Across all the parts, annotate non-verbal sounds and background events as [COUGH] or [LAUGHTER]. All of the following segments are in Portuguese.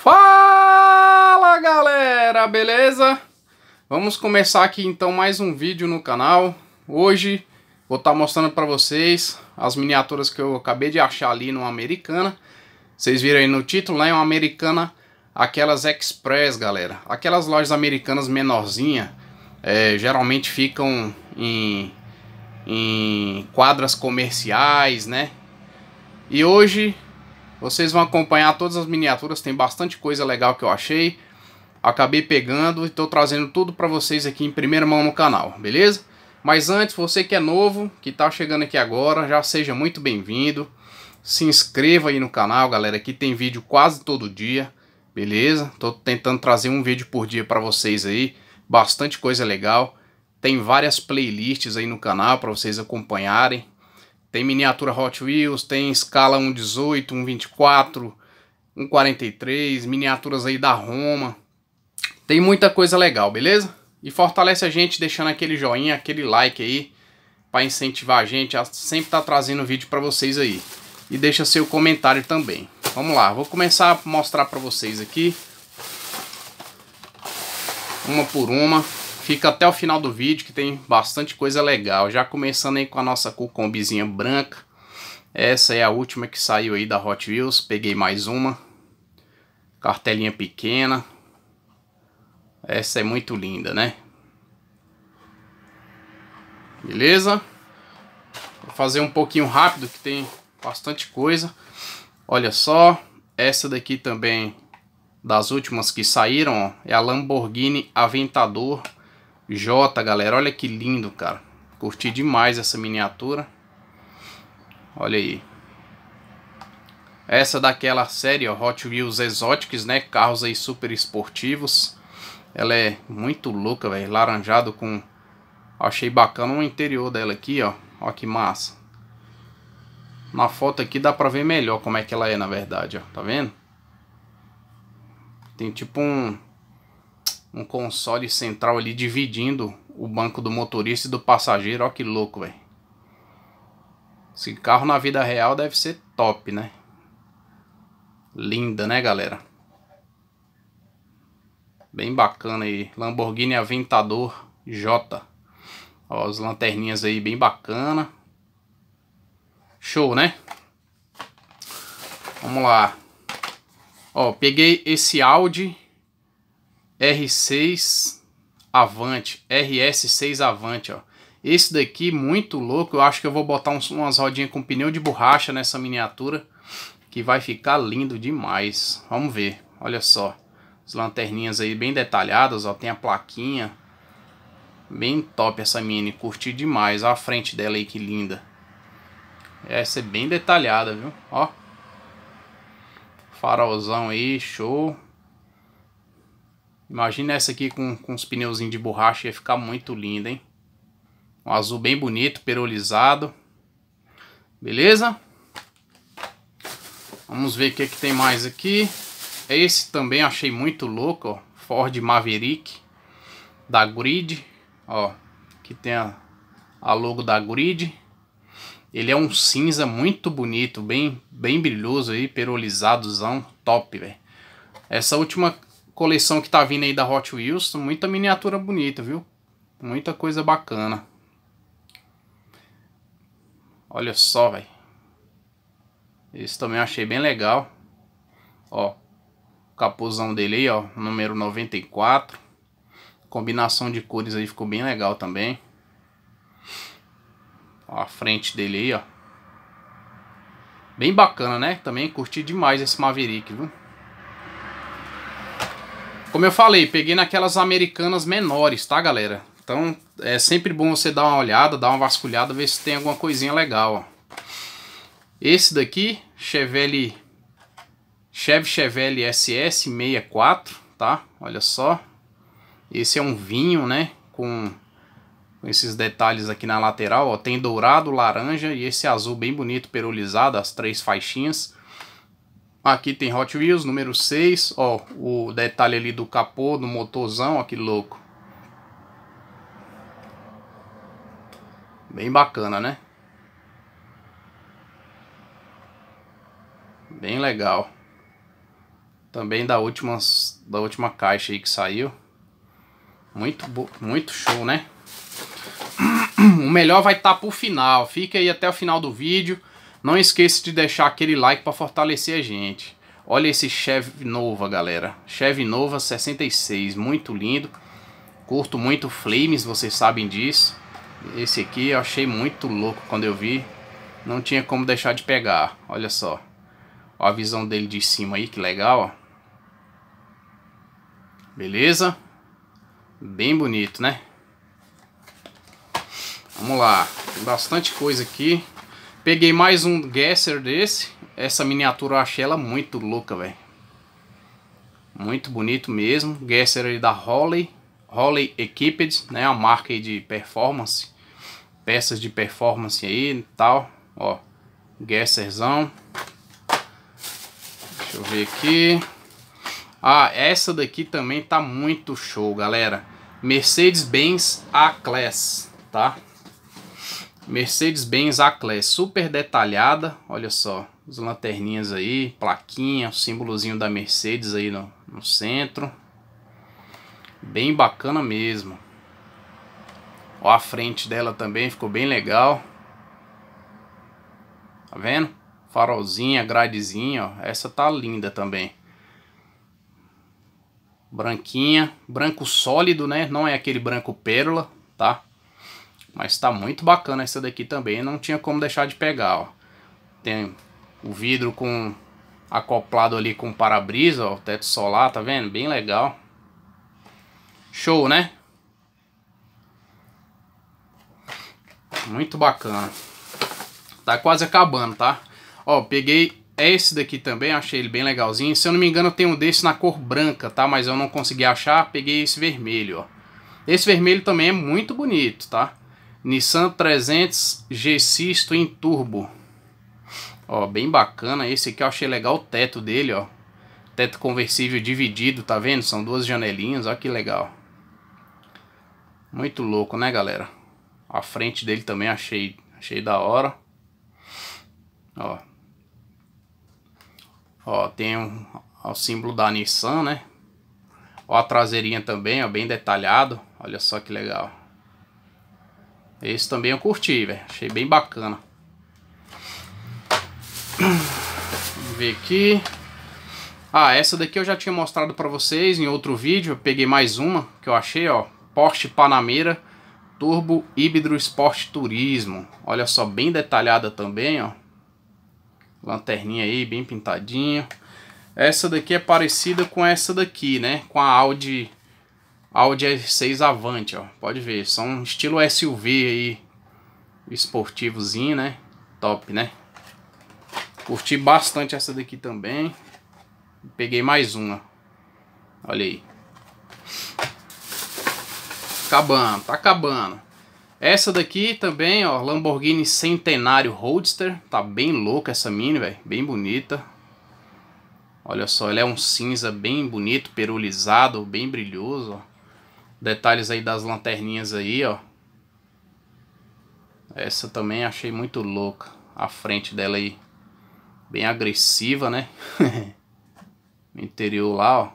Fala galera, beleza? Vamos começar aqui então mais um vídeo no canal. Hoje vou estar tá mostrando para vocês as miniaturas que eu acabei de achar ali no Americana. Vocês viram aí no título, né? É uma Americana, aquelas Express, galera. Aquelas lojas americanas menorzinha, é, geralmente ficam em, em quadras comerciais, né? E hoje vocês vão acompanhar todas as miniaturas, tem bastante coisa legal que eu achei. Acabei pegando e estou trazendo tudo para vocês aqui em primeira mão no canal, beleza? Mas antes, você que é novo, que está chegando aqui agora, já seja muito bem-vindo. Se inscreva aí no canal, galera, aqui tem vídeo quase todo dia, beleza? Estou tentando trazer um vídeo por dia para vocês aí, bastante coisa legal. Tem várias playlists aí no canal para vocês acompanharem, tem miniatura Hot Wheels, tem escala 1.18, 1.24, 1.43, miniaturas aí da Roma. Tem muita coisa legal, beleza? E fortalece a gente deixando aquele joinha, aquele like aí, para incentivar a gente a sempre estar tá trazendo vídeo para vocês aí. E deixa seu comentário também. Vamos lá, vou começar a mostrar para vocês aqui. Uma por uma. Fica até o final do vídeo que tem bastante coisa legal. Já começando aí com a nossa cucombizinha branca. Essa é a última que saiu aí da Hot Wheels. Peguei mais uma. Cartelinha pequena. Essa é muito linda, né? Beleza? Vou fazer um pouquinho rápido que tem bastante coisa. Olha só. Essa daqui também das últimas que saíram ó, é a Lamborghini Aventador J, galera. Olha que lindo, cara. Curti demais essa miniatura. Olha aí. Essa daquela série, ó, Hot Wheels Exotics, né? Carros aí super esportivos. Ela é muito louca, velho. Laranjado com... Achei bacana o interior dela aqui, ó. Ó que massa. Na foto aqui dá pra ver melhor como é que ela é, na verdade, ó. Tá vendo? Tem tipo um um console central ali dividindo o banco do motorista e do passageiro. Ó que louco, velho. Esse carro na vida real deve ser top, né? Linda, né, galera? Bem bacana aí. Lamborghini Aventador J. Ó, as lanterninhas aí bem bacana. Show, né? Vamos lá. Ó, peguei esse Audi R6 Avante, RS6 Avante, ó. Esse daqui, muito louco, eu acho que eu vou botar uns, umas rodinhas com pneu de borracha nessa miniatura, que vai ficar lindo demais. Vamos ver, olha só. As lanterninhas aí bem detalhadas, ó, tem a plaquinha. Bem top essa mini, curti demais. Olha a frente dela aí, que linda. Essa é bem detalhada, viu? Ó. Farolzão aí, show. Imagina essa aqui com, com os pneuzinhos de borracha, ia ficar muito linda, hein? Um azul bem bonito, perolizado. Beleza? Vamos ver o que, é que tem mais aqui. Esse também achei muito louco, ó. Ford Maverick da Grid, ó. Que tem a, a logo da Grid. Ele é um cinza muito bonito, bem, bem brilhoso aí, perolizadozão, top, velho. Essa última coleção que tá vindo aí da Hot Wheels, muita miniatura bonita, viu? Muita coisa bacana. Olha só, velho. Esse também eu achei bem legal. Ó, o capuzão dele aí, ó, número 94. Combinação de cores aí ficou bem legal também. Ó, a frente dele aí, ó. Bem bacana, né? Também curti demais esse Maverick, viu? Como eu falei, peguei naquelas americanas menores, tá galera? Então é sempre bom você dar uma olhada, dar uma vasculhada, ver se tem alguma coisinha legal, ó. Esse daqui, Chevelle Chevy Chevelle SS 64, tá? Olha só. Esse é um vinho, né? Com, com esses detalhes aqui na lateral, ó. Tem dourado, laranja e esse azul bem bonito perolizado, as três faixinhas. Aqui tem Hot Wheels, número 6. Ó, o detalhe ali do capô, do motorzão, ó que louco. Bem bacana, né? Bem legal. Também da última, da última caixa aí que saiu. Muito, muito show, né? [CLEARS THROAT] O melhor vai estar tá pro final. Fica aí até o final do vídeo. Não esqueça de deixar aquele like para fortalecer a gente. Olha esse Chevy Nova, galera. Chevy Nova 66, muito lindo. Curto muito Flames, vocês sabem disso. Esse aqui eu achei muito louco quando eu vi. Não tinha como deixar de pegar, olha só. Olha a visão dele de cima aí, que legal, ó. Beleza? Bem bonito, né? Vamos lá. Tem bastante coisa aqui. Peguei mais um Gasser desse. Essa miniatura eu achei ela muito louca, velho. Muito bonito mesmo. Gasser aí da Holley. Holley Equipped, né? A marca aí de performance. Peças de performance aí e tal. Ó, Gesserzão. Deixa eu ver aqui. Ah, essa daqui também tá muito show, galera. Mercedes-Benz A-Class, tá? Mercedes-Benz A-Class, super detalhada, olha só, as lanterninhas aí, plaquinha, o símbolozinho da Mercedes aí no, no centro, bem bacana mesmo. Ó, a frente dela também ficou bem legal, tá vendo? Farolzinha, gradezinha, ó, essa tá linda também. Branquinha, branco sólido, né, não é aquele branco pérola, tá? Mas está muito bacana essa daqui também, não tinha como deixar de pegar, ó. Tem o vidro com acoplado ali com para-brisa, ó, o teto solar, tá vendo? Bem legal. Show, né? Muito bacana. Tá quase acabando, tá? Ó, peguei esse daqui também, achei ele bem legalzinho. Se eu não me engano, tem um desse na cor branca, tá? Mas eu não consegui achar, peguei esse vermelho, ó. Esse vermelho também é muito bonito, tá? Nissan 300 G-Sisto em turbo. Ó, bem bacana. Esse aqui eu achei legal o teto dele, ó. Teto conversível dividido, tá vendo? São duas janelinhas, ó que legal. Muito louco, né, galera? A frente dele também achei, achei da hora. Ó. Ó, tem um, ó, o símbolo da Nissan, né? Ó a traseirinha também, ó, bem detalhado. Olha só que legal. Esse também eu curti, velho. Achei bem bacana. Vamos ver aqui. Ah, essa daqui eu já tinha mostrado pra vocês em outro vídeo. Eu peguei mais uma que eu achei, ó. Porsche Panamera Turbo Híbrido Sport Turismo. Olha só, bem detalhada também, ó. Lanterninha aí, bem pintadinha. Essa daqui é parecida com essa daqui, né? Com a Audi Audi R6 Avante, ó. Pode ver, são estilo SUV aí, esportivozinho, né? Top, né? Curti bastante essa daqui também. Peguei mais uma. Olha aí. Acabando, tá acabando. Essa daqui também, ó, Lamborghini Centenário Roadster. Tá bem louca essa mini, velho. Bem bonita. Olha só, ela é um cinza bem bonito, perolizado, bem brilhoso, ó. Detalhes aí das lanterninhas aí, ó. Essa também achei muito louca. A frente dela aí. Bem agressiva, né? [LAUGHS] o interior lá, ó.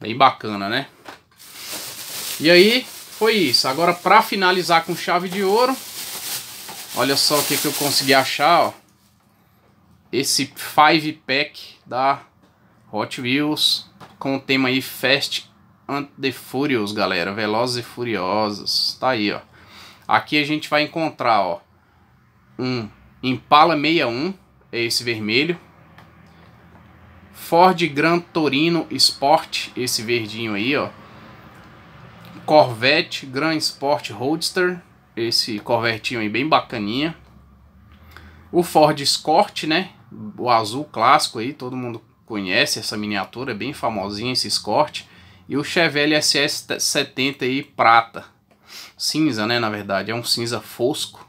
Bem bacana, né? E aí, foi isso. Agora, pra finalizar com chave de ouro. Olha só o que, que eu consegui achar, ó. Esse 5 pack da Hot Wheels com o tema aí Fast de the Furious, galera. Velozes e Furiosos. Tá aí, ó. Aqui a gente vai encontrar, ó. Um Impala 61. É esse vermelho. Ford Gran Torino Sport. Esse verdinho aí, ó. Corvette Gran Sport Roadster. Esse Corvetinho aí bem bacaninha. O Ford Escort, né? O azul clássico aí, todo mundo conhece essa miniatura, é bem famosinha esse Escort. E o Chevelle SS70 aí prata. Cinza, né, na verdade. É um cinza fosco.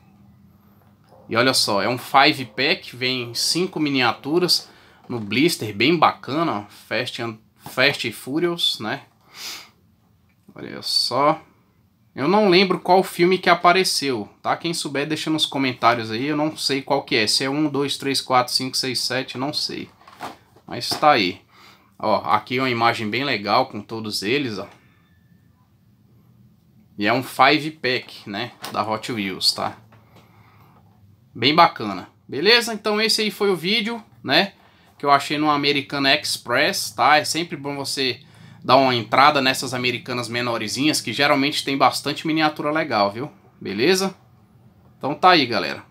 E olha só, é um 5 pack, vem 5 miniaturas no blister, bem bacana, Fast, and, Fast Furious, né? Olha só. Eu não lembro qual filme que apareceu, tá? Quem souber deixa nos comentários aí, eu não sei qual que é. Se é 1, 2, 3, 4, 5, 6, 7, não sei. Mas tá aí. Ó, aqui uma imagem bem legal com todos eles, ó. E é um 5 pack, né, da Hot Wheels, tá? Bem bacana. Beleza? Então esse aí foi o vídeo, né, que eu achei no Americana Express, tá? É sempre bom você dar uma entrada nessas americanas menorzinhas, que geralmente tem bastante miniatura legal, viu? Beleza? Então tá aí, galera.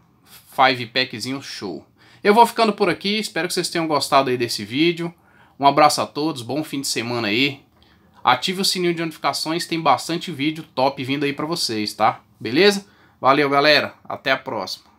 5 packzinho show. Eu vou ficando por aqui, espero que vocês tenham gostado aí desse vídeo. Um abraço a todos, bom fim de semana aí. Ative o sininho de notificações, tem bastante vídeo top vindo aí para vocês, tá? Beleza? Valeu, galera. Até a próxima.